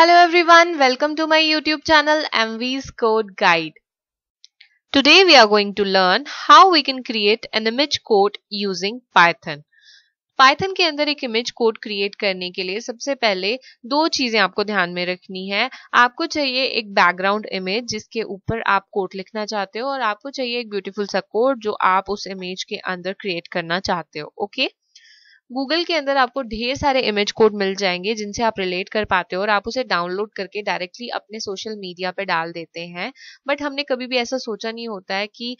Hello everyone, welcome to my YouTube channel MV's Code Guide. Today we are going to learn how we can create an image code using Python. Python के अंदर एक image code create करने के लिए सबसे पहले दो चीज़ें आपको ध्यान में रखनी है आपको चाहिए एक बैकग्राउंड इमेज जिसके ऊपर आप कोड लिखना चाहते हो और आपको चाहिए एक ब्यूटीफुल सा कोड जो आप उस इमेज के अंदर क्रिएट करना चाहते हो ओके okay? गूगल के अंदर आपको ढेर सारे इमेज कोड मिल जाएंगे जिनसे आप रिलेट कर पाते हो और आप उसे डाउनलोड करके डायरेक्टली अपने सोशल मीडिया पे डाल देते हैं बट हमने कभी भी ऐसा सोचा नहीं होता है कि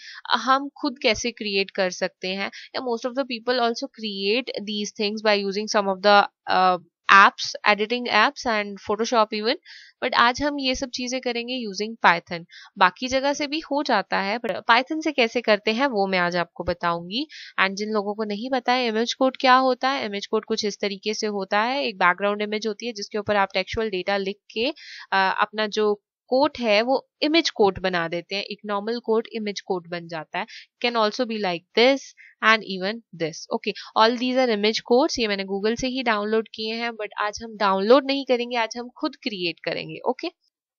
हम खुद कैसे क्रिएट कर सकते हैं या most of the people also create these things by using some of the apps editing apps and Photoshop even but आज हम ये सब चीज़ें करेंगे यूजिंग पाइथन बाकी जगह से भी हो जाता है बट पाइथन से कैसे करते हैं वो मैं आज आपको बताऊंगी एंड जिन लोगों को नहीं पता है इमेज कोड क्या होता है इमेज कोड कुछ इस तरीके से होता है एक बैकग्राउंड इमेज होती है जिसके ऊपर आप टेक्चुअल डेटा लिख के आ, अपना जो कोट है वो इमेज कोट बना देते हैं एक नॉर्मल कोट इमेज कोट बन जाता है can also be like this and even this okay all these are image quotes ये मैंने गूगल से ही डाउनलोड किए हैं बट आज हम डाउनलोड नहीं करेंगे आज हम खुद क्रिएट करेंगे okay okay?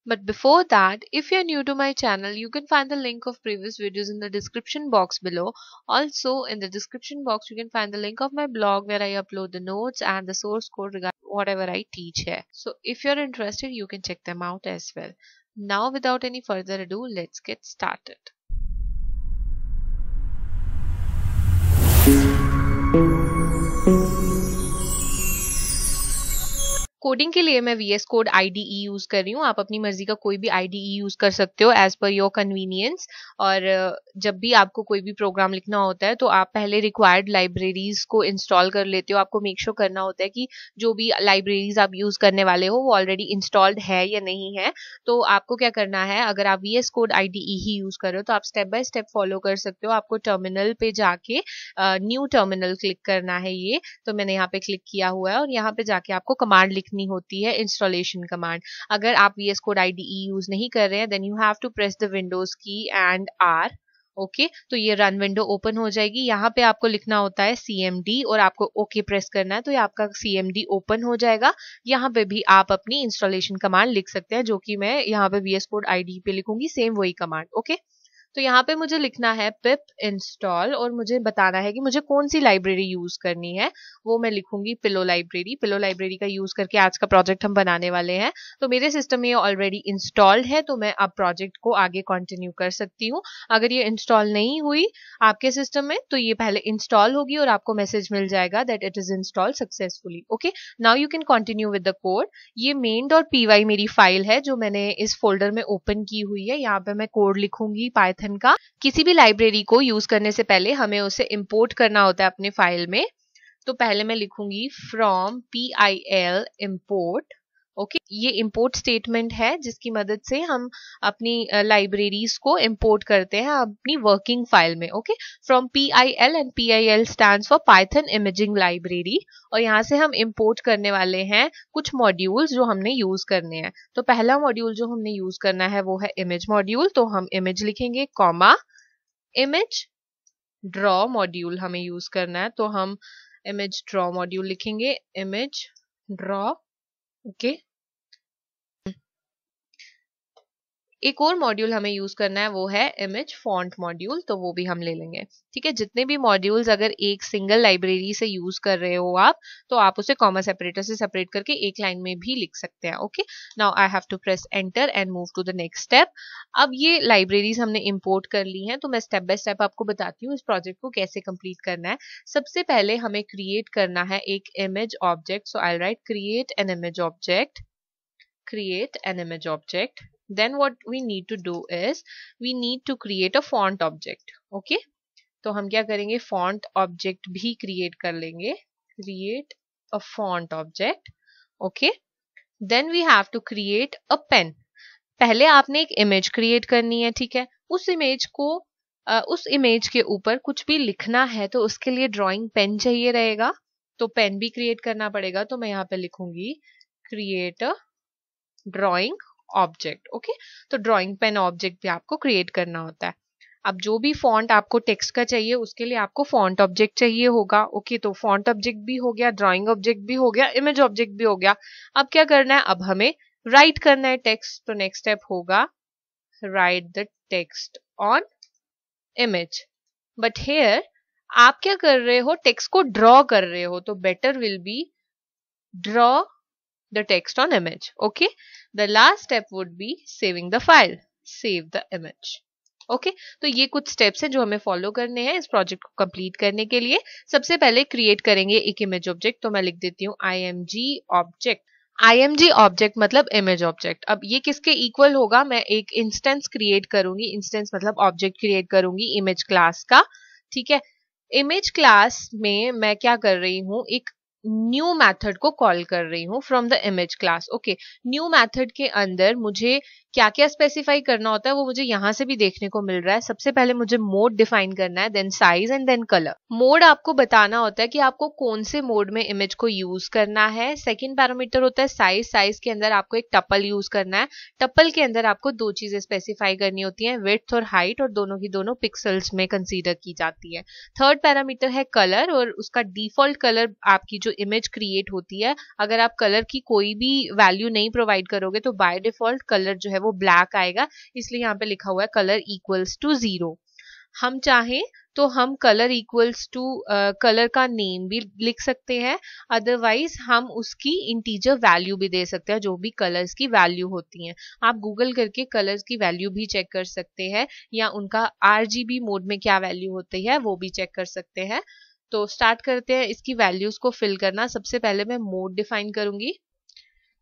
But before that, if you're new to my channel, you can find the link of previous videos in the description box below. Also, in the description box, you can find the link of my blog where I upload the notes and the source code regarding whatever I teach here. So if you're interested, you can check them out as well. Now without any further ado, let's get started. Thank you. Coding के लिए मैं V S code I D E use कर रही हूँ आप अपनी मर्जी का कोई भी आई डी ई यूज़ कर सकते हो एज़ पर योर कन्वीनियंस और जब भी आपको कोई भी प्रोग्राम लिखना होता है तो आप पहले रिक्वायर्ड लाइब्रेरीज़ को इंस्टॉल कर लेते हो आपको मेक श्योर sure करना होता है कि जो भी लाइब्रेरीज़ आप यूज़ करने वाले हो वो ऑलरेडी इंस्टॉल्ड है या नहीं है तो आपको क्या करना है अगर आप V S code I D E ही यूज़ कर रहे हो तो आप स्टेप बाय स्टेप फॉलो कर सकते हो आपको टर्मिनल पे जाके न्यू टर्मिनल क्लिक करना है ये तो मैंने यहाँ पे क्लिक किया हुआ है और यहाँ पे जाके आपको कमांड लिख लिखनी होती है इंस्टॉलेशन कमांड अगर आप V S code I D use नहीं कर रहे हैं then you have to press the Windows key and R okay okay, तो ये रन विंडो ओपन हो जाएगी यहाँ पे आपको लिखना होता है सी और आपको ओके okay प्रेस करना है तो ये आपका सी ओपन हो जाएगा यहाँ पे भी आप अपनी इंस्टॉलेशन कमांड लिख सकते हैं जो कि मैं यहाँ पे वी एस कोड आई पे लिखूंगी सेम वही कमांड ओके okay? तो यहाँ पे मुझे लिखना है पिप इंस्टॉल और मुझे बताना है कि मुझे कौन सी लाइब्रेरी यूज करनी है वो मैं लिखूंगी पिलो लाइब्रेरी पिलो लाइब्रेरी का यूज करके आज का प्रोजेक्ट हम बनाने वाले हैं तो मेरे सिस्टम में ये ऑलरेडी इंस्टॉल्ड है तो मैं अब प्रोजेक्ट को आगे कंटिन्यू कर सकती हूँ अगर ये इंस्टॉल नहीं हुई आपके सिस्टम में तो ये पहले इंस्टॉल होगी और आपको मैसेज मिल जाएगा that it is install successfully okay now you can continue with the code ये मेन डॉट पी वाई मेरी फाइल है जो मैंने इस फोल्डर में ओपन की हुई है यहाँ पे मैं कोड लिखूंगी पाए पाइथन का किसी भी लाइब्रेरी को यूज करने से पहले हमें उसे इम्पोर्ट करना होता है अपने फाइल में तो पहले मैं लिखूंगी from P I L import okay okay? ये इम्पोर्ट स्टेटमेंट है जिसकी मदद से हम अपनी लाइब्रेरीज को इम्पोर्ट करते हैं अपनी वर्किंग फाइल में okay from P I L and P I L stand for Python imaging library और यहाँ से हम इम्पोर्ट करने वाले हैं कुछ मॉड्यूल्स जो हमने यूज करने हैं तो पहला मॉड्यूल जो हमने यूज करना है वो है इमेज मॉड्यूल तो हम इमेज लिखेंगे कॉमा इमेज ड्रॉ मॉड्यूल हमें यूज करना है तो हम इमेज ड्रॉ मॉड्यूल लिखेंगे इमेज ड्रॉ okay एक और मॉड्यूल हमें यूज करना है वो है इमेज फॉन्ट मॉड्यूल तो वो भी हम ले लेंगे ठीक है जितने भी मॉड्यूल्स अगर एक सिंगल लाइब्रेरी से यूज कर रहे हो आप तो आप उसे कॉमा सेपरेटर से सेपरेट करके एक लाइन में भी लिख सकते हैं okay now I have to press enter and move to the next step अब ये लाइब्रेरीज हमने इम्पोर्ट कर ली है तो मैं स्टेप बाय स्टेप आपको बताती हूँ इस प्रोजेक्ट को कैसे कंप्लीट करना है सबसे पहले हमें क्रिएट करना है एक image object so I write create an image object create an image object then what we need to do is we need to create a font object okay तो हम क्या करेंगे फॉन्ट ऑब्जेक्ट भी create कर लेंगे create a font object okay then we have to create a pen पहले आपने एक इमेज क्रिएट करनी है ठीक है उस इमेज को उस इमेज के ऊपर कुछ भी लिखना है तो उसके लिए ड्राइंग पेन चाहिए रहेगा तो पेन भी क्रिएट करना पड़ेगा तो मैं यहाँ पे लिखूंगी create a drawing object okay तो ड्रॉइंग पेन ऑब्जेक्ट भी आपको क्रिएट करना होता है अब जो भी फॉन्ट आपको टेक्स्ट का चाहिए उसके लिए आपको फॉन्ट ऑब्जेक्ट चाहिए होगा ओके तो फॉन्ट ऑब्जेक्ट भी हो गया ड्राइंग ऑब्जेक्ट भी हो गया इमेज ऑब्जेक्ट भी हो गया अब क्या करना है अब हमें राइट करना है टेक्स्ट तो नेक्स्ट स्टेप होगा write the text on image but here आप क्या कर रहे हो टेक्स्ट को ड्रॉ कर रहे हो तो better will be draw the text on image. Okay. The last step would be saving the file. Save the image. Okay okay? तो ये कुछ स्टेप्स हैं जो हमें फॉलो करने हैं इस प्रोजेक्ट को कंप्लीट करने के लिए सबसे पहले क्रिएट करेंगे एक इमेज ऑब्जेक्ट तो मैं लिख देती हूँ I M G object I M G object मतलब इमेज ऑब्जेक्ट अब ये किसके इक्वल होगा मैं एक इंस्टेंस क्रिएट करूंगी इंस्टेंस मतलब ऑब्जेक्ट क्रिएट करूंगी इमेज क्लास का ठीक है इमेज क्लास में मैं क्या कर रही हूँ एक न्यू मैथड को कॉल कर रही हूँ from the image class okay new method के अंदर मुझे क्या क्या स्पेसिफाई करना होता है वो मुझे यहाँ से भी देखने को मिल रहा है सबसे पहले मुझे मोड डिफाइन करना है then size and then colour mode आपको बताना होता है कि आपको कौन से मोड में इमेज को यूज करना है सेकेंड पैरामीटर होता है साइज साइज के अंदर आपको एक टप्पल यूज करना है टप्पल के अंदर आपको दो चीजें स्पेसिफाई करनी होती है विथ और हाइट और दोनों की दोनों पिक्सल्स में कंसिडर की जाती है थर्ड पैरामीटर है कलर और उसका डिफॉल्ट कलर आपकी जो जो इमेज क्रिएट होती है अगर आप कलर की कोई भी वैल्यू नहीं प्रोवाइड करोगे तो बाय डिफॉल्ट कलर जो है वो ब्लैक आएगा इसलिए यहाँ पे लिखा हुआ है कलर इक्वल्स टू जीरो हम चाहें तो हम कलर इक्वल्स टू कलर का नेम भी लिख सकते हैं अदरवाइज हम उसकी इंटीजर वैल्यू भी दे सकते हैं जो भी कलर्स की वैल्यू होती हैं आप गूगल करके कलर्स की वैल्यू भी चेक कर सकते हैं या उनका आरजीबी मोड में क्या वैल्यू होती है वो भी चेक कर सकते हैं तो स्टार्ट करते हैं इसकी वैल्यूज को फिल करना सबसे पहले मैं मोड डिफाइन करूंगी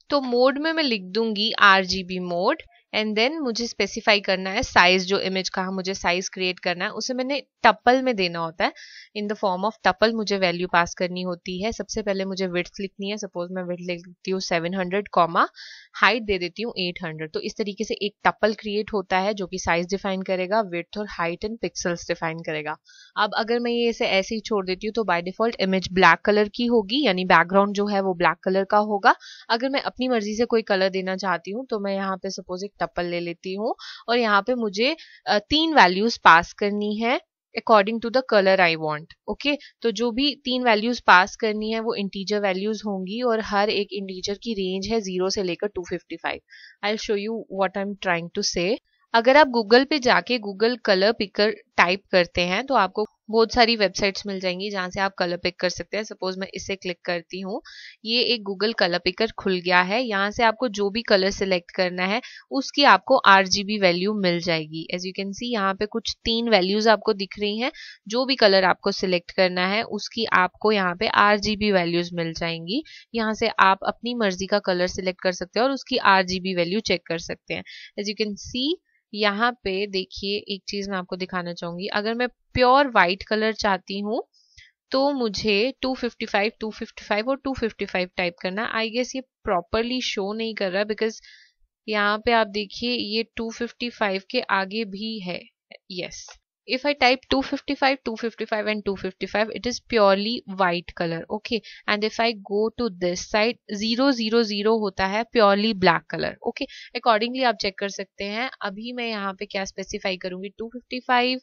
तो मोड में मैं लिख दूंगी आर मोड एंड देन मुझे स्पेसिफाई करना है साइज जो इमेज का मुझे साइज क्रिएट करना है उसे मैंने टपल में देना होता है in the form of tuple मुझे वैल्यू पास करनी होती है सबसे पहले मुझे विथ लिखनी है सपोज मैं विथ लिखती हूँ सेवन हंड्रेड कॉमा हाइट दे देती हूँ एट हंड्रेड तो इस तरीके से एक टपल क्रिएट होता है जो कि साइज डिफाइन करेगा विथ और हाइट एंड पिक्सल्स डिफाइन करेगा अब अगर मैं ये इसे ऐसे ही छोड़ देती हूँ तो by default image black colour की होगी यानी बैकग्राउंड जो है वो ब्लैक कलर का होगा अगर मैं अपनी मर्जी से कोई कलर देना चाहती हूँ तो मैं यहाँ पे सपोज एक टप्पल ले लेती हूँ और यहाँ पे मुझे तीन वैल्यूज पास करनी है according to the colour I want okay तो जो भी तीन वैल्यूज पास करनी है वो इंटीजर वैल्यूज होंगी और हर एक इंटीजर की रेंज है जीरो से लेकर two fifty five I show you what I am trying to say अगर आप गूगल पे जाके गूगल कलर पिकर टाइप करते हैं तो आपको बहुत सारी वेबसाइट्स मिल जाएंगी जहाँ से आप कलर पिक कर सकते हैं सपोज मैं इसे क्लिक करती हूँ ये एक गूगल कलर पिकर खुल गया है यहाँ से आपको जो भी कलर सिलेक्ट करना है उसकी आपको आर वैल्यू मिल जाएगी एज यू कैन सी यहाँ पे कुछ तीन वैल्यूज आपको दिख रही हैं जो भी कलर आपको सिलेक्ट करना है उसकी आपको यहाँ पे आर वैल्यूज मिल जाएंगी यहाँ से आप अपनी मर्जी का कलर सिलेक्ट कर सकते हैं और उसकी आर वैल्यू चेक कर सकते हैं एज यू कैन सी यहाँ पे देखिए एक चीज मैं आपको दिखाना चाहूंगी अगर मैं प्योर व्हाइट कलर चाहती हूँ तो मुझे 255, 255 और 255 टाइप करना आई गेस ये प्रॉपरली शो नहीं कर रहा बिकॉज यहाँ पे आप देखिए ये 255 के आगे भी है yes yes. if I type 255, 255 and 255, it is purely white color. Okay. And if I go to this side, 000 hota hai purely black color. Okay. Accordingly aap check kar sakte hain abhi main yahan pe kya specify करूँगी 255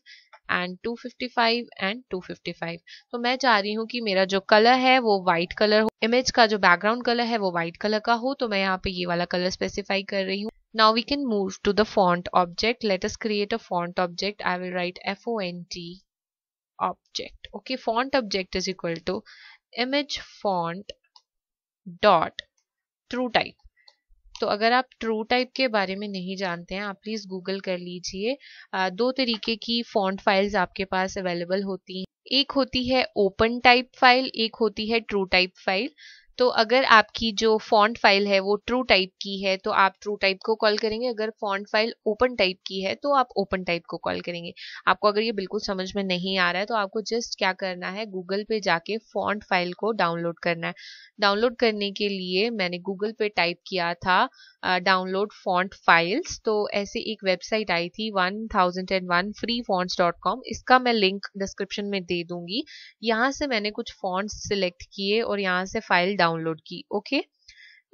and 255 and 255 तो मैं चाह रही हूँ कि मेरा जो colour है वो व्हाइट कलर हो इमेज का जो बैकग्राउंड कलर है वो व्हाइट कलर का हो तो मैं यहाँ पे ये वाला कलर स्पेसिफाई कर रही हूँ now we can move to the font object let us create a font object I will write F O N T object okay font object is equal to image font dot true type तो अगर आप true type के बारे में नहीं जानते हैं आप प्लीज़ गूगल कर लीजिए दो तरीके की फॉन्ट फाइल्स आपके पास अवेलेबल होती हैं एक होती है ओपन टाइप फाइल एक होती है ट्रू टाइप फाइल तो अगर आपकी जो फॉन्ट फाइल है वो ट्रू टाइप की है तो आप ट्रू टाइप को कॉल करेंगे अगर फॉन्ट फाइल ओपन टाइप की है तो आप ओपन टाइप को कॉल करेंगे आपको अगर ये बिल्कुल समझ में नहीं आ रहा है तो आपको जस्ट क्या करना है गूगल पे जाके फॉन्ट फाइल को डाउनलोड करना है डाउनलोड करने के लिए मैंने गूगल पे टाइप किया था डाउनलोड फॉन्ट फाइल्स तो ऐसे एक वेबसाइट आई थी one thousand and one free fonts dot com इसका मैं लिंक डिस्क्रिप्शन में दे दूंगी यहाँ से मैंने कुछ फॉन्ट्स सिलेक्ट किए और यहाँ से फाइल डाउनलोड की ओके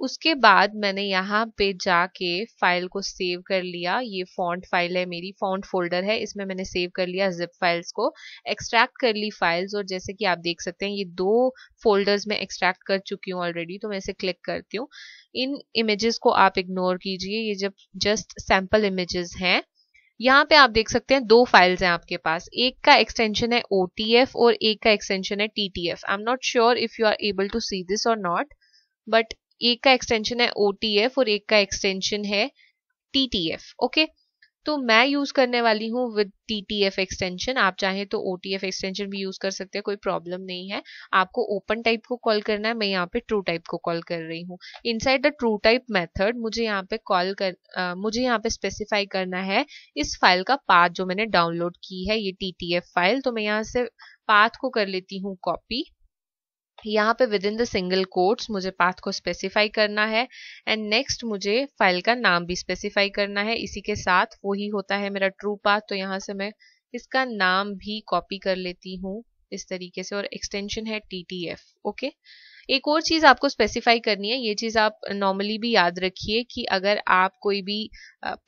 उसके बाद मैंने यहाँ पे जाके फाइल को सेव कर लिया ये फॉन्ट फाइल है मेरी फॉन्ट फोल्डर है इसमें मैंने सेव कर लिया जिप फाइल्स को एक्सट्रैक्ट कर ली फाइल्स और जैसे कि आप देख सकते हैं ये दो फोल्डर्स में एक्सट्रैक्ट कर चुकी हूँ ऑलरेडी तो मैं इसे क्लिक करती हूँ इन इमेजेस को आप इग्नोर कीजिए ये जब जस्ट सैम्पल इमेजेस हैं यहाँ पे आप देख सकते हैं दो फाइल्स हैं आपके पास एक का एक्सटेंशन है ओ और एक का एक्सटेंशन है T T F I am not sure if you are able to see this और नॉट बट एक का एक्सटेंशन है ओ और एक का एक्सटेंशन है टी टी एफ ओके तो मैं यूज़ करने वाली हूँ with T T F extension आप चाहें तो ओ टी एफ एक्सटेंशन भी यूज़ कर सकते हैं कोई प्रॉब्लम नहीं है आपको ओपन टाइप को कॉल करना है मैं यहाँ पे ट्रू टाइप को कॉल कर रही हूँ inside the true type method मुझे यहाँ पे कॉल कर आ, मुझे यहाँ पे स्पेसिफाई करना है इस फाइल का पाथ जो मैंने डाउनलोड की है ये टी टी एफ फाइल तो मैं यहाँ से पाथ को कर लेती हूँ कॉपी यहाँ पे within the single quotes मुझे पाथ को स्पेसिफाई करना है एंड नेक्स्ट मुझे फाइल का नाम भी स्पेसिफाई करना है इसी के साथ वही होता है मेरा ट्रू पाथ तो यहाँ से मैं इसका नाम भी कॉपी कर लेती हूँ इस तरीके से और एक्सटेंशन है टी टी एफ ओके एक और चीज़ आपको स्पेसिफाई करनी है ये चीज़ आप नॉर्मली भी याद रखिए कि अगर आप कोई भी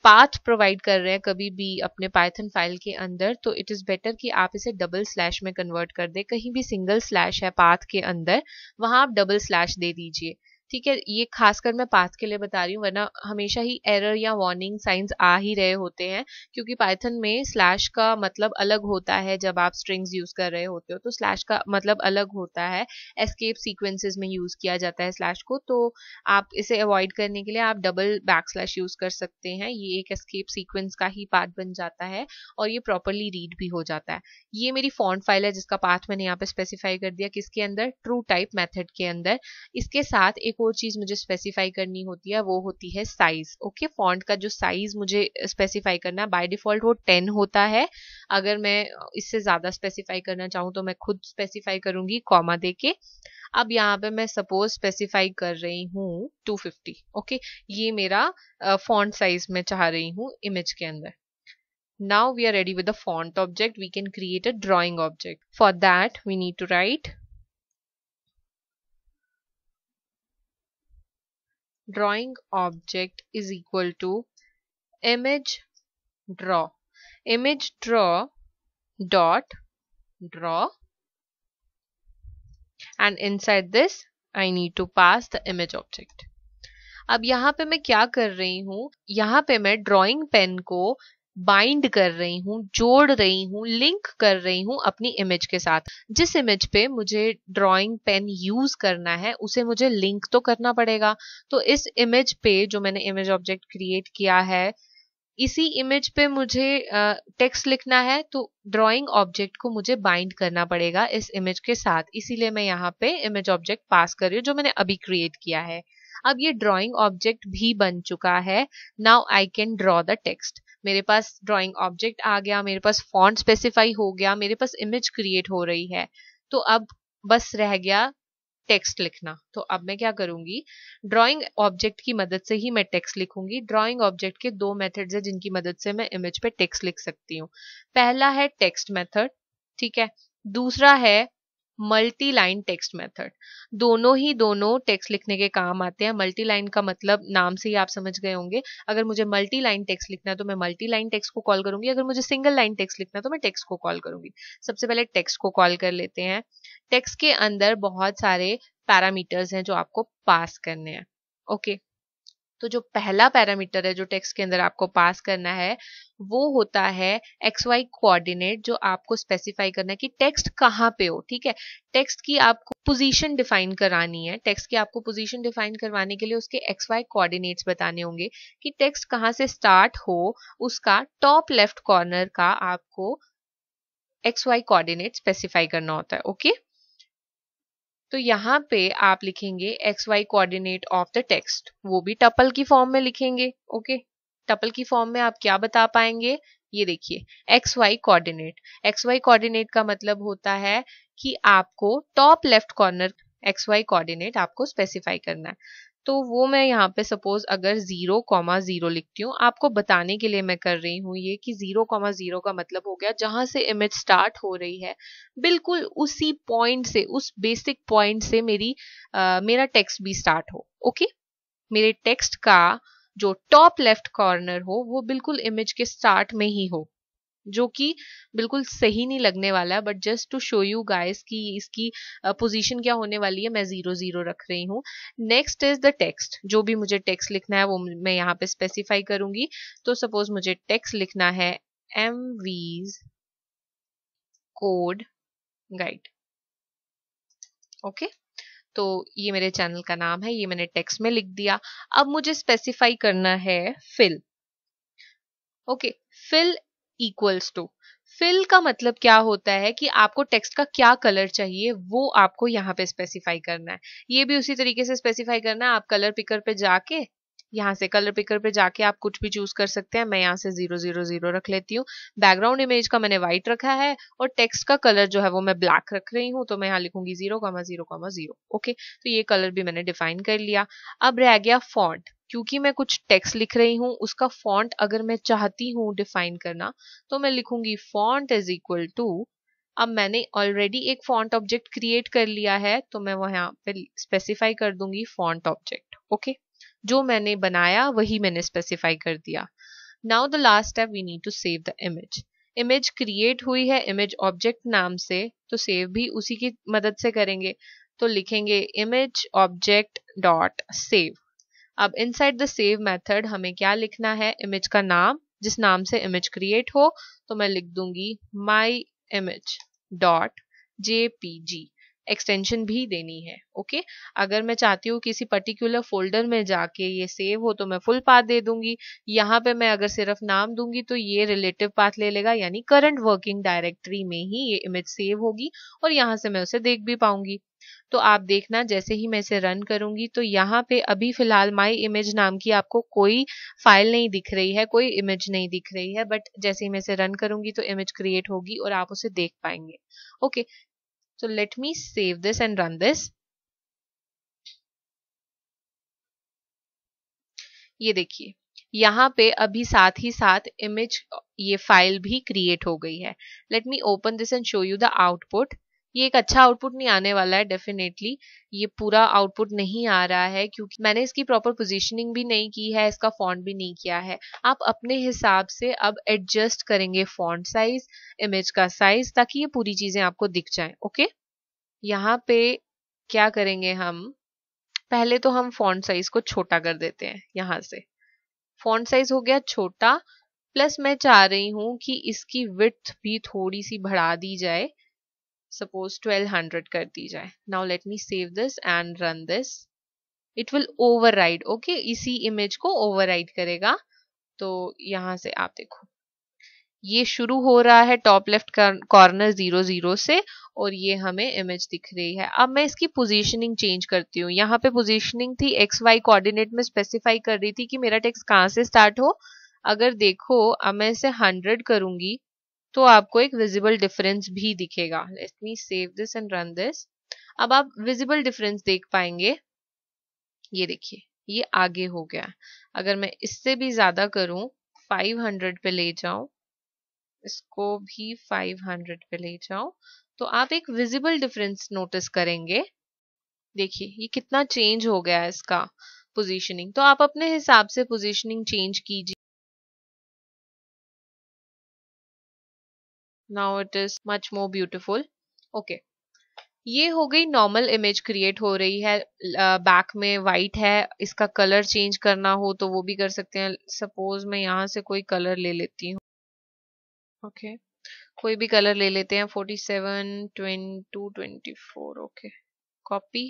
पाथ प्रोवाइड कर रहे हैं कभी भी अपने पाइथन फाइल के अंदर तो इट इज़ बेटर कि आप इसे डबल स्लैश में कन्वर्ट कर दे कहीं भी सिंगल स्लैश है पाथ के अंदर वहां आप डबल स्लैश दे दीजिए ठीक है ये खासकर मैं पाथ के लिए बता रही हूँ वरना हमेशा ही एरर या वार्निंग साइंस आ ही रहे होते हैं क्योंकि पाइथन में स्लैश का मतलब अलग होता है जब आप स्ट्रिंग्स यूज कर रहे होते हो तो स्लैश का मतलब अलग होता है एस्केप सीक्वेंसेज में यूज किया जाता है स्लैश को तो आप इसे अवॉइड करने के लिए आप डबल बैक स्लैश यूज कर सकते हैं ये एक एस्केप सीक्वेंस का ही पार्ट बन जाता है और ये प्रॉपरली रीड भी हो जाता है ये मेरी फॉन्ट फाइल है जिसका पाथ मैंने यहाँ पे स्पेसिफाई कर दिया किसके अंदर ट्रू टाइप मेथड के अंदर इसके साथ एक और चीज़ मुझे स्पेसिफाई करनी होती है वो होती है साइज़ ओके फॉन्ट का जो साइज़ मुझे स्पेसिफाई करना है बाय डिफ़ॉल्ट वो टेन होता है अगर मैं इससे ज़्यादा स्पेसिफाई करना चाहूँ तो मैं खुद स्पेसिफाई करूंगी कॉमा दे के अब यहाँ पे मैं सपोज स्पेसिफाई कर रही हूँ 250 ओके ये मेरा फॉन्ट साइज मैं चाह रही हूँ इमेज के अंदर now we are ready with the font object we can create a drawing object for that we need to write drawing object is equal to image draw image draw dot draw and inside this I need to pass the image object अब यहाँ पे मैं क्या कर रही हूँ यहाँ पे मैं ड्राइंग पेन को बाइंड कर रही हूँ जोड़ रही हूँ लिंक कर रही हूँ अपनी इमेज के साथ जिस इमेज पे मुझे ड्राइंग पेन यूज करना है उसे मुझे लिंक तो करना पड़ेगा तो इस इमेज पे जो मैंने इमेज ऑब्जेक्ट क्रिएट किया है इसी इमेज पे मुझे टेक्स्ट लिखना है तो ड्राइंग ऑब्जेक्ट को मुझे बाइंड करना पड़ेगा इस इमेज के साथ इसीलिए मैं यहाँ पे इमेज ऑब्जेक्ट पास कर रही हूँ जो मैंने अभी क्रिएट किया है अब ये ड्राइंग ऑब्जेक्ट भी बन चुका है now I can draw the text मेरे पास ड्राइंग ऑब्जेक्ट आ गया मेरे पास फॉन्ट स्पेसिफाई हो गया मेरे पास इमेज क्रिएट हो रही है तो अब बस रह गया टेक्स्ट लिखना तो अब मैं क्या करूंगी ड्राइंग ऑब्जेक्ट की मदद से ही मैं टेक्स्ट लिखूंगी ड्राइंग ऑब्जेक्ट के दो मेथड्स है जिनकी मदद से मैं इमेज पे टेक्स्ट लिख सकती हूँ पहला है टेक्स्ट मेथड ठीक है दूसरा है मल्टी लाइन टेक्स्ट मेथड दोनों ही दोनों टेक्स्ट लिखने के काम आते हैं मल्टी लाइन का मतलब नाम से ही आप समझ गए होंगे अगर मुझे मल्टी लाइन टेक्स्ट लिखना है तो मैं मल्टी लाइन टेक्स्ट को कॉल करूंगी अगर मुझे सिंगल लाइन टेक्स्ट लिखना है तो मैं टेक्स्ट को कॉल करूंगी सबसे पहले टेक्स्ट को कॉल कर लेते हैं टेक्स्ट के अंदर बहुत सारे पैरामीटर्स हैं जो आपको पास करने हैं ओके okay. तो जो पहला पैरामीटर है जो टेक्स्ट के अंदर आपको पास करना है वो होता है एक्स वाई कोऑर्डिनेट जो आपको स्पेसिफाई करना है कि टेक्स्ट कहाँ पे हो ठीक है टेक्स्ट की आपको पोजीशन डिफाइन करानी है टेक्स्ट की आपको पोजीशन डिफाइन करवाने के लिए उसके एक्स वाई कोऑर्डिनेट्स बताने होंगे कि टेक्स्ट कहाँ से स्टार्ट हो उसका टॉप लेफ्ट कॉर्नर का आपको एक्स वाई कोऑर्डिनेट स्पेसिफाई करना होता है ओके okay? तो यहाँ पे आप लिखेंगे X Y coordinate of the text वो भी टपल की फॉर्म में लिखेंगे ओके टपल की फॉर्म में आप क्या बता पाएंगे ये देखिए X Y coordinate X Y coordinate का मतलब होता है कि आपको top left corner X Y coordinate आपको स्पेसिफाई करना है तो वो मैं यहाँ पे सपोज अगर जीरो कॉमा जीरो लिखती हूँ आपको बताने के लिए मैं कर रही हूँ ये कि जीरो कॉमा जीरो का मतलब हो गया जहां से इमेज स्टार्ट हो रही है बिल्कुल उसी पॉइंट से उस बेसिक पॉइंट से मेरी आ, मेरा टेक्स्ट भी स्टार्ट हो ओके मेरे टेक्स्ट का जो टॉप लेफ्ट कॉर्नर हो वो बिल्कुल इमेज के स्टार्ट में ही हो जो कि बिल्कुल सही नहीं लगने वाला है but just to show you guys कि इसकी पोजीशन क्या होने वाली है मैं जीरो जीरो रख रही हूँ नेक्स्ट इज द टेक्स्ट जो भी मुझे टेक्स्ट लिखना है वो मैं यहाँ पे स्पेसिफाई करूंगी तो सपोज मुझे टेक्स्ट लिखना है M V's code guide okay तो ये मेरे चैनल का नाम है ये मैंने टेक्स्ट में लिख दिया अब मुझे स्पेसिफाई करना है fill okay fill equals to fill का मतलब क्या होता है कि आपको टेक्स्ट का क्या कलर चाहिए वो आपको यहाँ पे स्पेसिफाई करना है ये भी उसी तरीके से स्पेसिफाई करना है आप कलर पिकर पे जाके यहाँ से कलर पिकर पे जाके आप कुछ भी चूज कर सकते हैं मैं यहाँ से जीरो जीरो जीरो रख लेती हूँ बैकग्राउंड इमेज का मैंने व्हाइट रखा है और टेक्स्ट का कलर जो है वो मैं ब्लैक रख रही हूँ तो मैं यहाँ लिखूंगी zero comma zero comma zero okay तो ये कलर भी मैंने डिफाइन कर लिया अब रह गया फॉन्ट क्योंकि मैं कुछ टेक्स्ट लिख रही हूँ उसका फॉन्ट अगर मैं चाहती हूँ डिफाइन करना तो मैं लिखूंगी फॉन्ट इज इक्वल टू अब मैंने ऑलरेडी एक फॉन्ट ऑब्जेक्ट क्रिएट कर लिया है तो मैं वहां पे स्पेसिफाई कर दूंगी फॉन्ट ऑब्जेक्ट ओके जो मैंने बनाया वही मैंने स्पेसिफाई कर दिया now the last step we need to save the image image create हुई है इमेज ऑब्जेक्ट नाम से तो सेव भी उसी की मदद से करेंगे तो लिखेंगे इमेज ऑब्जेक्ट डॉट सेव अब इनसाइड द सेव मेथड हमें क्या लिखना है इमेज का नाम जिस नाम से इमेज क्रिएट हो तो मैं लिख दूंगी my image dot JPG extension भी देनी है ओके अगर मैं चाहती हूँ किसी पर्टिकुलर फोल्डर में जाके ये सेव हो तो मैं फुल पाथ दे दूंगी यहाँ पे मैं अगर सिर्फ नाम दूंगी तो ये रिलेटिव पाथ ले लेगा यानी करंट वर्किंग डायरेक्टरी में ही ये इमेज सेव होगी और यहाँ से मैं उसे देख भी पाऊंगी तो आप देखना जैसे ही मैं इसे रन करूंगी तो यहाँ पे अभी फिलहाल माई इमेज नाम की आपको कोई फाइल नहीं दिख रही है कोई इमेज नहीं दिख रही है बट जैसे ही मैं इसे रन करूंगी तो इमेज क्रिएट होगी और आप उसे देख पाएंगे okay So let me save this and run this. ये देखिए यहाँ पे अभी साथ ही साथ इमेज ये फाइल भी क्रिएट हो गई है let me open this and show you the output ये एक अच्छा आउटपुट नहीं आने वाला है डेफिनेटली ये पूरा आउटपुट नहीं आ रहा है क्योंकि मैंने इसकी प्रॉपर पोजीशनिंग भी नहीं की है इसका फॉन्ट भी नहीं किया है आप अपने हिसाब से अब एडजस्ट करेंगे फॉन्ट साइज इमेज का साइज ताकि ये पूरी चीजें आपको दिख जाए ओके यहाँ पे क्या करेंगे हम पहले तो हम फॉन्ट साइज को छोटा कर देते हैं यहां से फॉन्ट साइज हो गया छोटा प्लस मैं चाह रही हूं कि इसकी विथ भी थोड़ी सी बढ़ा दी जाए suppose 1200 कर दी जाए now let me save this and run this it will override okay इसी इमेज को ओवरराइड करेगा तो यहां से आप देखो ये शुरू हो रहा है top left corner zero zero से और ये हमें इमेज दिख रही है अब मैं इसकी पोजीशनिंग चेंज करती हूँ यहाँ पे पोजीशनिंग थी एक्स वाई कोऑर्डिनेट में स्पेसिफाई कर रही थी कि मेरा टेक्स्ट कहाँ से स्टार्ट हो अगर देखो अब मैं इसे हंड्रेड करूंगी तो आपको एक विजिबल डिफरेंस भी दिखेगा let me save this and run this अब आप विजिबल डिफरेंस देख पाएंगे ये देखिए ये आगे हो गया अगर मैं इससे भी ज्यादा करूं 500 पे ले जाऊं इसको भी 500 पे ले जाऊं तो आप एक विजिबल डिफरेंस नोटिस करेंगे देखिए ये कितना चेंज हो गया है इसका पोजीशनिंग तो आप अपने हिसाब से पोजीशनिंग चेंज कीजिए now it is much more beautiful okay ये हो गई नॉर्मल इमेज क्रिएट हो रही है बैक में वाइट है इसका कलर चेंज करना हो तो वो भी कर सकते हैं सपोज मैं यहाँ से कोई कलर ले लेती हूँ ओके okay. कोई भी कलर ले लेते हैं forty seven two twenty four okay copy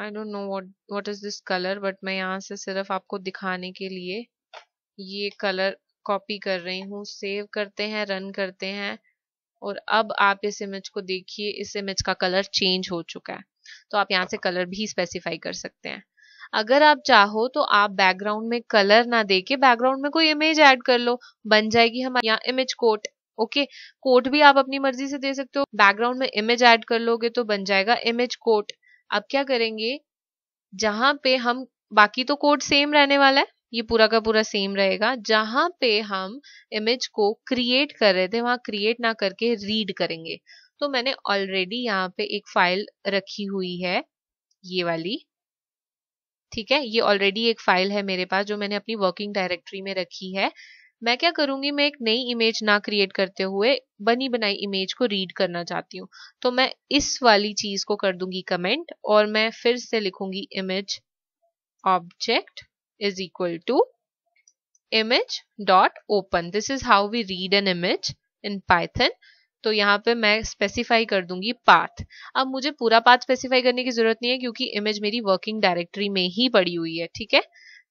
I don't know what what is this colour but मैं यहाँ से सिर्फ आपको दिखाने के लिए ये कलर कॉपी कर रही हूँ सेव करते हैं रन करते हैं और अब आप इस इमेज को देखिए इस इमेज का कलर चेंज हो चुका है तो आप यहाँ से कलर भी स्पेसिफाई कर सकते हैं अगर आप चाहो तो आप बैकग्राउंड में कलर ना देके बैकग्राउंड में कोई इमेज ऐड कर लो बन जाएगी हमारे यहाँ इमेज कोट ओके कोट भी आप अपनी मर्जी से दे सकते हो बैकग्राउंड में इमेज ऐड कर लोगे तो बन जाएगा इमेज कोट अब क्या करेंगे जहां पे हम बाकी तो कोट सेम रहने वाला है ये पूरा का पूरा सेम रहेगा जहां पे हम इमेज को क्रिएट कर रहे थे वहां क्रिएट ना करके रीड करेंगे तो मैंने ऑलरेडी यहाँ पे एक फाइल रखी हुई है ये वाली ठीक है ये ऑलरेडी एक फाइल है मेरे पास जो मैंने अपनी वर्किंग डायरेक्टरी में रखी है मैं क्या करूंगी मैं एक नई इमेज ना क्रिएट करते हुए बनी बनाई इमेज को रीड करना चाहती हूँ तो मैं इस वाली चीज को कर दूंगी कमेंट और मैं फिर से लिखूंगी image object is equal to image dot open this is how we read an image in python तो यहाँ पे मैं स्पेसिफाई कर दूंगी पाथ अब मुझे पूरा पाथ स्पेसिफाई करने की जरूरत नहीं है क्योंकि इमेज मेरी वर्किंग डायरेक्टरी में ही पड़ी हुई है ठीक है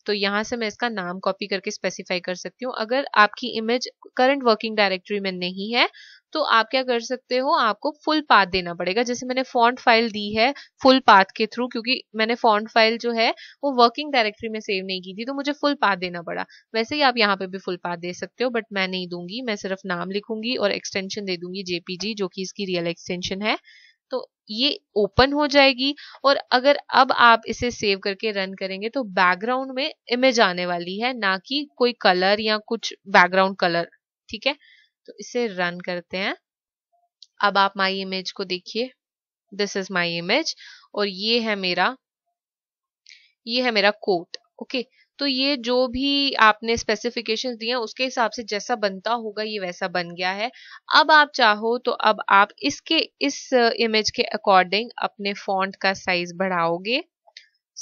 तो यहाँ से मैं इसका नाम कॉपी करके स्पेसिफाई कर सकती हूँ अगर आपकी इमेज करंट वर्किंग डायरेक्टरी में नहीं है तो आप क्या कर सकते हो आपको फुल पाथ देना पड़ेगा जैसे मैंने फॉन्ट फाइल दी है फुल पाथ के थ्रू क्योंकि मैंने फॉन्ट फाइल जो है वो वर्किंग डायरेक्टरी में सेव नहीं की थी तो मुझे फुल पाथ देना पड़ा वैसे ही आप यहाँ पे भी फुल पाथ दे सकते हो बट मैं नहीं दूंगी मैं सिर्फ नाम लिखूंगी और एक्सटेंशन दे दूंगी जेपीजी जो कि इसकी रियल एक्सटेंशन है तो ये ओपन हो जाएगी और अगर अब आप इसे सेव करके रन करेंगे तो बैकग्राउंड में इमेज आने वाली है ना कि कोई कलर या कुछ बैकग्राउंड कलर ठीक है तो इसे रन करते हैं अब आप माई इमेज को देखिए दिस इज माई इमेज और ये है मेरा ये है मेरा कोट ओके तो ये जो भी आपने स्पेसिफिकेशंस दिए हैं उसके हिसाब से जैसा बनता होगा ये वैसा बन गया है अब आप चाहो तो अब आप इसके इस इमेज के अकॉर्डिंग अपने फॉन्ट का साइज बढ़ाओगे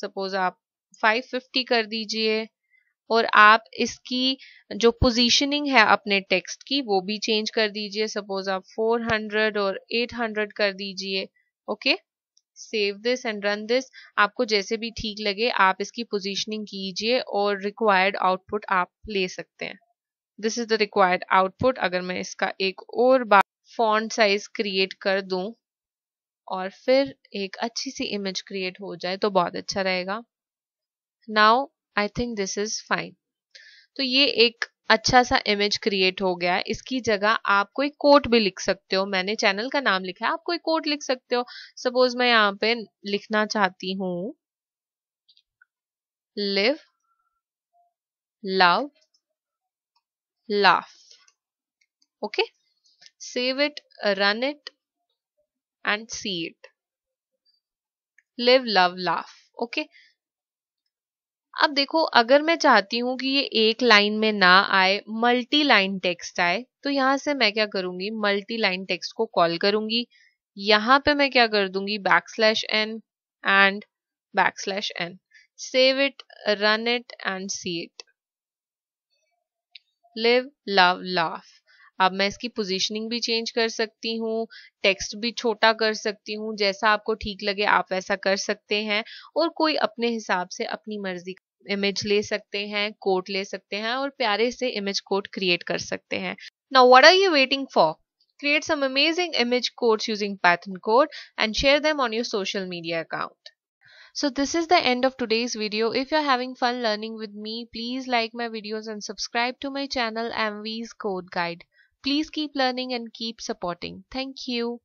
सपोज आप 550 कर दीजिए और आप इसकी जो पोजीशनिंग है अपने टेक्स्ट की वो भी चेंज कर दीजिए सपोज आप 400 और 800 कर दीजिए okay okay? Save this and run this आपको जैसे भी ठीक लगे आप इसकी पोजिशनिंग कीजिए और रिक्वायर्ड आउटपुट आप ले सकते हैं this is the required output अगर मैं इसका एक और बार फॉन्ट साइज क्रिएट कर दू और फिर एक अच्छी सी इमेज क्रिएट हो जाए तो बहुत अच्छा रहेगा now I think this is fine तो ये एक अच्छा सा इमेज क्रिएट हो गया है इसकी जगह आप कोई कोट भी लिख सकते हो मैंने चैनल का नाम लिखा है आप कोई कोट लिख सकते हो सपोज मैं यहाँ पे लिखना चाहती हूं live love laugh okay save it run it and see it live love laugh okay अब देखो अगर मैं चाहती हूँ कि ये एक लाइन में ना आए मल्टी लाइन टेक्स्ट आए तो यहाँ से मैं क्या करूंगी मल्टी लाइन टेक्स्ट को कॉल करूंगी यहाँ पे मैं क्या कर दूंगी back slash N and back slash N save it run it and see it live love laugh अब मैं इसकी पोजीशनिंग भी चेंज कर सकती हूँ टेक्स्ट भी छोटा कर सकती हूँ जैसा आपको ठीक लगे आप वैसा कर सकते हैं और कोई अपने हिसाब से अपनी मर्जी इमेज ले सकते हैं कोट ले सकते हैं और प्यारे से इमेज कोट क्रिएट कर सकते हैं now what are you waiting for create some amazing image quotes using python code and share them on your social media account so this is the end of today's video if you are having fun learning with me please like my videos and subscribe to my channel M V's code guide please keep learning and keep supporting thank you